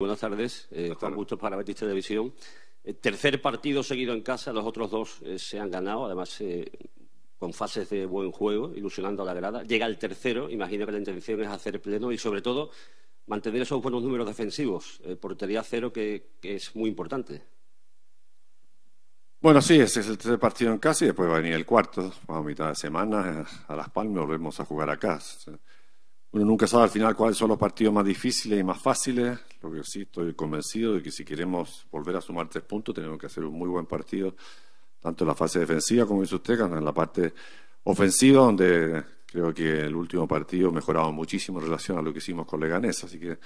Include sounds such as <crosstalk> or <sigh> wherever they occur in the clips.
Buenas tardes, eh, Juan Bustos para Betis Televisión. Eh, tercer partido seguido en casa, los otros dos eh, se han ganado, además eh, con fases de buen juego, ilusionando a la grada. Llega el tercero, imagino que la intención es hacer pleno y sobre todo mantener esos buenos números defensivos, portería cero que, es muy importante. Bueno, sí, ese es el tercer partido en casa y después va a venir el cuarto, a mitad de semana, a Las Palmas, volvemos a jugar acá. Uno nunca sabe al final cuáles son los partidos más difíciles y más fáciles porque sí estoy convencido de que si queremos volver a sumar tres puntos, tenemos que hacer un muy buen partido, tanto en la fase defensiva, como en la parte ofensiva, donde creo que el último partido mejoraba muchísimo en relación a lo que hicimos con Leganés. Así que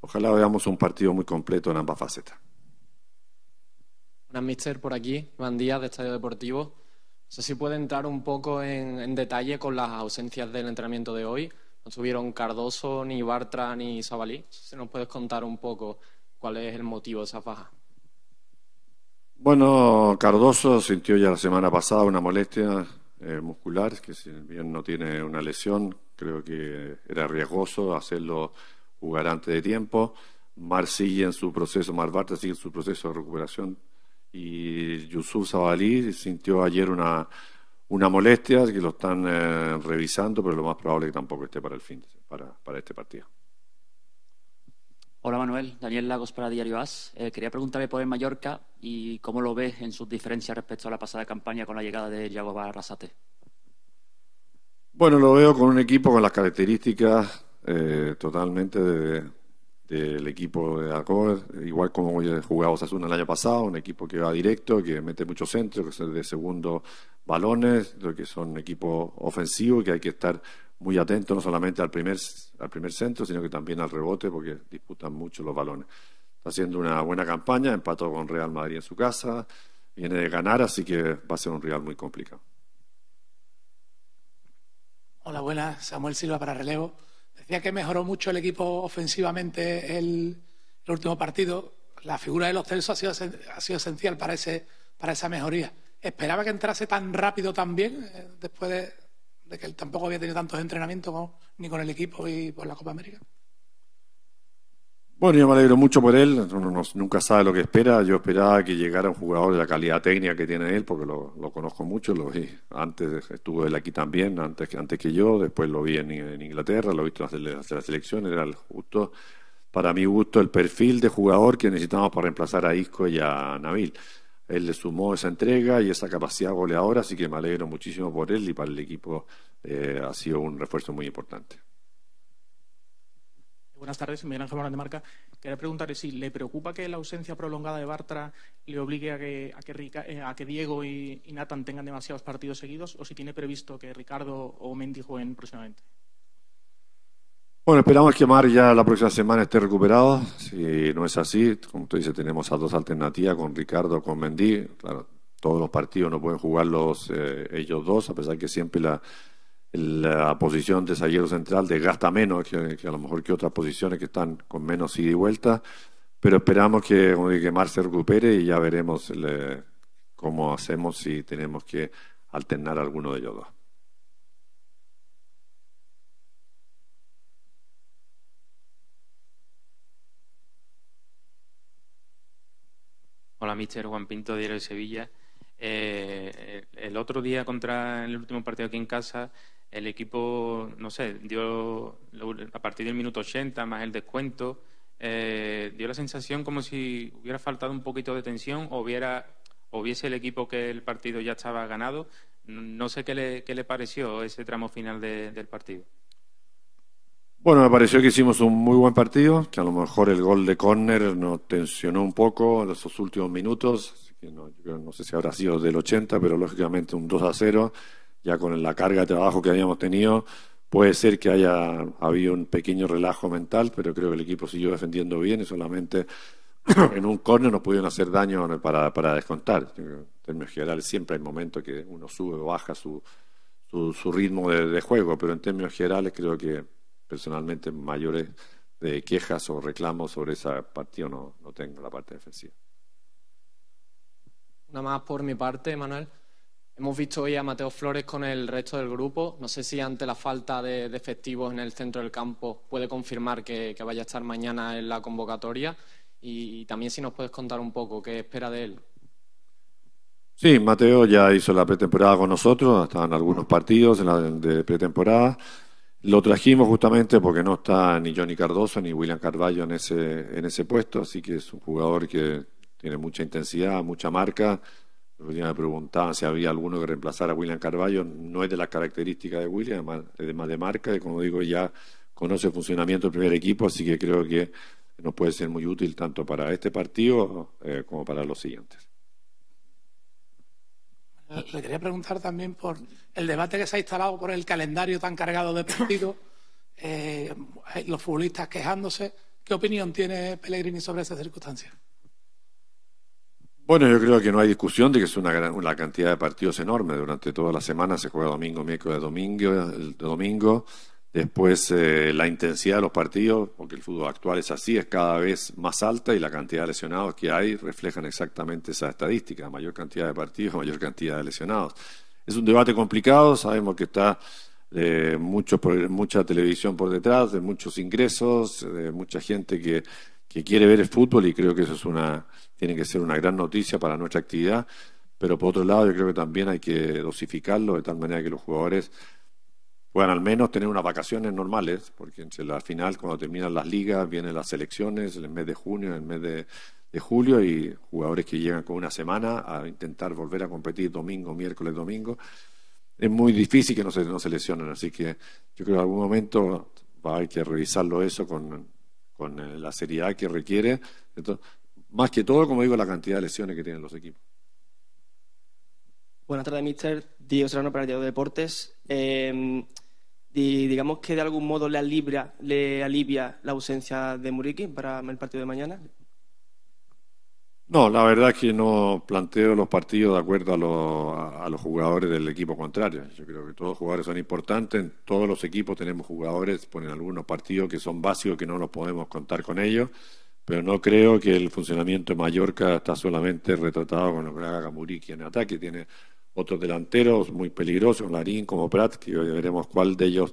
ojalá veamos un partido muy completo en ambas facetas. Buenas, mister, por aquí. Buen día, de Estadio Deportivo. No sé si puede entrar un poco en detalle con las ausencias del entrenamiento de hoy. No subieron Cardoso, ni Bartra, ni Zabalí? Si nos puedes contar un poco cuál es el motivo de esa faja. Bueno, Cardoso sintió ya la semana pasada una molestia eh, muscular, que si bien no tiene una lesión, creo que era riesgoso hacerlo jugar antes de tiempo. Mar sigue en su proceso, Mar Bartra sigue en su proceso de recuperación y Yusuf Zabalí sintió ayer una una molestia, que lo están eh, revisando, pero lo más probable es que tampoco esté para el fin, para, para este partido. Hola Manuel, Daniel Lagos para Diario As. Eh, quería preguntarle por el Mallorca y cómo lo ves en sus diferencias respecto a la pasada campaña con la llegada de Yago Barrasate. Bueno, lo veo con un equipo con las características eh, totalmente de, del equipo de Acord, igual como jugaba Osasuna el año pasado, un equipo que va directo, que mete muchos centros, que es de segundo balones, que son equipos ofensivo que hay que estar muy atento no solamente al primer, al primer centro, sino que también al rebote, porque disputan mucho los balones. Está haciendo una buena campaña, empató con Real Madrid en su casa, viene de ganar, así que va a ser un real muy complicado. Hola, buenas, Samuel Silva para relevo. Decía que mejoró mucho el equipo ofensivamente el, último partido. La figura de los Celso ha, sido, esencial para, para esa mejoría. Esperaba que entrase tan rápido también, eh, después de, que él tampoco había tenido tantos entrenamientos ni con el equipo y por la Copa América. Bueno, yo me alegro mucho por él. Uno nunca sabe lo que espera. Yo esperaba que llegara un jugador de la calidad técnica que tiene él, porque lo, conozco mucho. Lo vi antes, estuvo él aquí también, antes, antes que yo. Después lo vi en, Inglaterra, lo he visto en las, selecciones. Era justo, para mi gusto, el perfil de jugador que necesitamos para reemplazar a Isco y a Nabil. Él le sumó esa entrega y esa capacidad goleadora, así que me alegro muchísimo por él y para el equipo eh, ha sido un refuerzo muy importante. Buenas tardes, Miguel Ángel Morán de Marca. Quería preguntarle si le preocupa que la ausencia prolongada de Bartra le obligue a que, a que, eh, Diego y, Nathan tengan demasiados partidos seguidos o si tiene previsto que Ricardo o Mendy jueguen próximamente. Bueno, esperamos que Mar ya la próxima semana esté recuperado. Si no es así, como usted dice, tenemos a dos alternativas con Ricardo, o con Mendy. Claro, todos los partidos no pueden jugarlos eh, ellos dos, a pesar que siempre la, la posición de zaguero central desgasta menos que, a lo mejor que otras posiciones que están con menos ida y vuelta, pero esperamos que, Mar se recupere y ya veremos cómo hacemos si tenemos que alternar alguno de ellos dos. Hola, mister Juan Pinto, Diario de Sevilla. Eh, el otro día contra el último partido aquí en casa el equipo, no sé, dio a partir del minuto 80 más el descuento, eh, dio la sensación como si hubiera faltado un poquito de tensión o hubiera, hubiese el equipo que el partido ya estaba ganado. No sé qué le, qué le pareció ese tramo final del partido. Bueno, me pareció que hicimos un muy buen partido, que a lo mejor el gol de Corner nos tensionó un poco en esos últimos minutos, no, no sé si habrá sido del 80, pero lógicamente un 2 a 0 ya con la carga de trabajo que habíamos tenido, puede ser que haya habido un pequeño relajo mental, pero creo que el equipo siguió defendiendo bien y solamente <coughs> en un corner nos pudieron hacer daño para, para descontar. En términos generales siempre hay momentos que uno sube o baja su, su, ritmo de, juego, pero en términos generales creo que personalmente mayores de eh, quejas o reclamos sobre esa partido no, no tengo la parte defensiva. Una más por mi parte, Manuel. Hemos visto hoy a Mateo Flores con el resto del grupo. No sé si ante la falta de, efectivos en el centro del campo puede confirmar que, vaya a estar mañana en la convocatoria y, también si nos puedes contar un poco qué espera de él. Sí, Mateo ya hizo la pretemporada con nosotros, en algunos partidos en la de pretemporada. Lo trajimos justamente porque no está ni Johnny Cardoso ni William Carballo en ese, en ese puesto, así que es un jugador que tiene mucha intensidad, mucha marca, me preguntaban si había alguno que reemplazara a William Carballo. No es de las características de William, además de marca, y, como digo, ya conoce el funcionamiento del primer equipo, así que creo que nos puede ser muy útil tanto para este partido eh, como para los siguientes. Le quería preguntar también por el debate que se ha instalado por el calendario tan cargado de partidos, eh, los futbolistas quejándose. ¿Qué opinión tiene Pellegrini sobre esa circunstancia? Bueno, yo creo que no hay discusión de que es una gran, cantidad de partidos enorme. Durante toda la semana se juega domingo, miércoles, domingo, el domingo. Después eh, la intensidad de los partidos, porque el fútbol actual es así, es cada vez más alta y la cantidad de lesionados que hay reflejan exactamente esa estadística. Mayor cantidad de partidos, mayor cantidad de lesionados. Es un debate complicado, sabemos que está eh, mucho mucha televisión por detrás, de muchos ingresos, de mucha gente que que quiere ver el fútbol y creo que eso es una, tiene que ser una gran noticia para nuestra actividad, pero por otro lado yo creo que también hay que dosificarlo de tal manera que los jugadores puedan al menos tener unas vacaciones normales, porque al final, cuando terminan las ligas, vienen las selecciones, en el mes de junio, en el mes de, julio, y jugadores que llegan con una semana a intentar volver a competir domingo, miércoles, domingo, es muy difícil que no se, no lesionen, así que yo creo que en algún momento va a haber que revisarlo eso con con eh, la seriedad que requiere. Entonces, más que todo, como digo, la cantidad de lesiones que tienen los equipos. Buenas tardes, mister. Diego Serrano para el de Deportes. Em, digamos que de algún modo le alivia, le alivia la ausencia de Muriqui para el partido de mañana. No, la verdad es que no planteo los partidos de acuerdo a, a, los jugadores del equipo contrario. Yo creo que todos los jugadores son importantes. En todos los equipos tenemos jugadores, ponen algunos partidos que son básicos que no nos podemos contar con ellos. Pero no creo que el funcionamiento de Mallorca está solamente retratado con lo que haga en ataque. Tiene otros delanteros muy peligrosos, Larín como Prat, que hoy veremos cuál de ellos,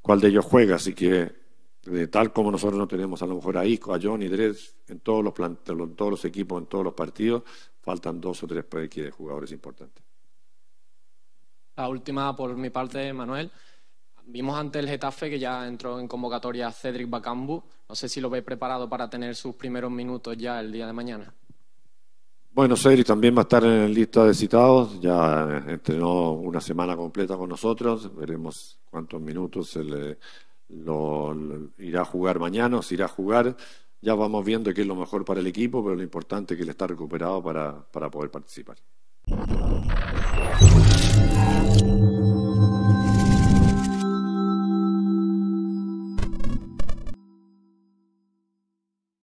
cuál de ellos juega. Así que de tal como nosotros no tenemos a lo mejor a Isco, a Johnny, Dredge en todos los, en todos los equipos, en todos los partidos, faltan dos o tres jugadores importantes. La última por mi parte, Manuel. Vimos ante el Getafe que ya entró en convocatoria Cedric Bacambu. No sé si lo ve preparado para tener sus primeros minutos ya el día de mañana. Bueno, Cedric también va a estar en la lista de citados. Ya entrenó una semana completa con nosotros. Veremos cuántos minutos se le irá a jugar mañana, o se irá a jugar. Ya vamos viendo qué es lo mejor para el equipo, pero lo importante es que le está recuperado para poder participar.